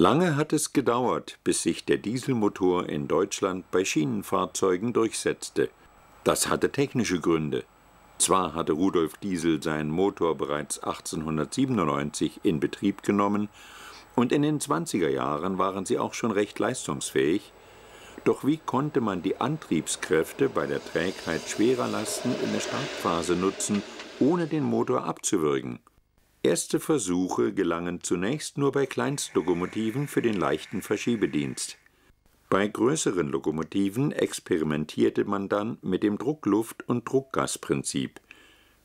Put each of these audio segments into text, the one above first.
Lange hat es gedauert, bis sich der Dieselmotor in Deutschland bei Schienenfahrzeugen durchsetzte. Das hatte technische Gründe. Zwar hatte Rudolf Diesel seinen Motor bereits 1897 in Betrieb genommen und in den 20er Jahren waren sie auch schon recht leistungsfähig, doch wie konnte man die Antriebskräfte bei der Trägheit schwerer Lasten in der Startphase nutzen, ohne den Motor abzuwürgen? Erste Versuche gelangen zunächst nur bei Kleinstlokomotiven für den leichten Verschiebedienst. Bei größeren Lokomotiven experimentierte man dann mit dem Druckluft- und Druckgasprinzip.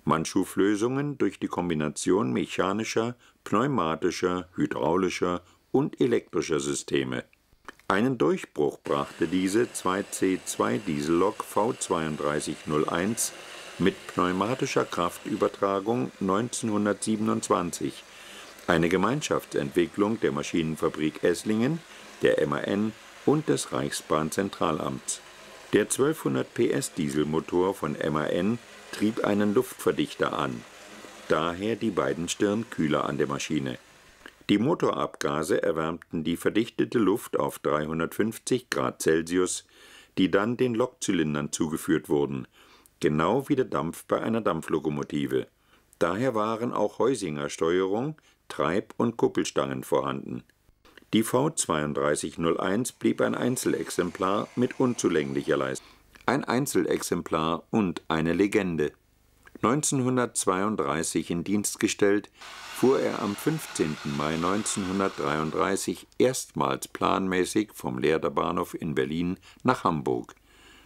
Man schuf Lösungen durch die Kombination mechanischer, pneumatischer, hydraulischer und elektrischer Systeme. Einen Durchbruch brachte diese 2C2-Diesellok V3201 mit pneumatischer Kraftübertragung 1927, eine Gemeinschaftsentwicklung der Maschinenfabrik Esslingen, der MAN und des Reichsbahnzentralamts. Der 1200 PS Dieselmotor von MAN trieb einen Luftverdichter an, daher die beiden Stirnkühler an der Maschine. Die Motorabgase erwärmten die verdichtete Luft auf 350 Grad Celsius, die dann den Lokzylindern zugeführt wurden – genau wie der Dampf bei einer Dampflokomotive. Daher waren auch Heusinger Steuerung, Treib- und Kuppelstangen vorhanden. Die V3201 blieb ein Einzelexemplar mit unzulänglicher Leistung. Ein Einzelexemplar und eine Legende. 1932 in Dienst gestellt, fuhr er am 15. Mai 1933 erstmals planmäßig vom Lehrerbahnhof in Berlin nach Hamburg.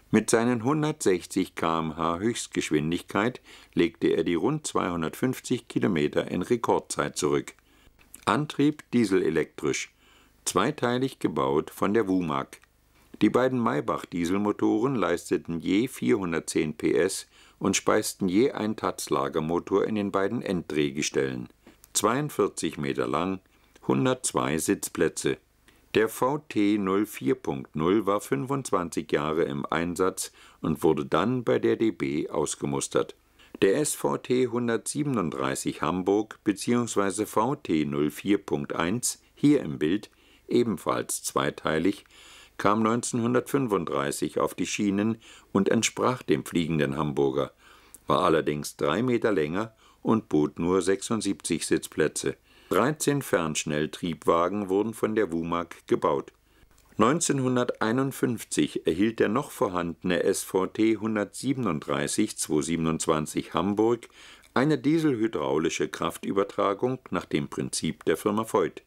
Mit seinen 160 km/h Höchstgeschwindigkeit legte er die rund 250 km in Rekordzeit zurück. Antrieb dieselelektrisch, zweiteilig gebaut von der WUMAG. Die beiden Maybach-Dieselmotoren leisteten je 410 PS und speisten je ein Taz-Lagermotor in den beiden Enddrehgestellen. 42 Meter lang, 102 Sitzplätze. Der VT 04.0 war 25 Jahre im Einsatz und wurde dann bei der DB ausgemustert. Der SVT 137 Hamburg bzw. VT 04.1, hier im Bild, ebenfalls zweiteilig, kam 1935 auf die Schienen und entsprach dem fliegenden Hamburger, war allerdings drei Meter länger und bot nur 76 Sitzplätze. 13 Fernschnelltriebwagen wurden von der WUMAG gebaut. 1951 erhielt der noch vorhandene SVT 137 227 Hamburg eine dieselhydraulische Kraftübertragung nach dem Prinzip der Firma Voith.